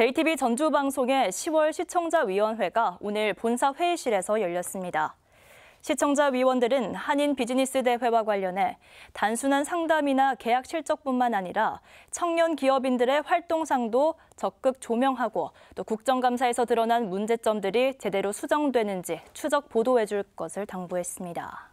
JTB 전주방송의 10월 시청자위원회가 오늘 본사 회의실에서 열렸습니다. 시청자위원들은 한인 비즈니스 대회와 관련해 단순한 상담이나 계약 실적뿐만 아니라 청년 기업인들의 활동상도 적극 조명하고 또 국정감사에서 드러난 문제점들이 제대로 수정되는지 추적 보도해 줄 것을 당부했습니다.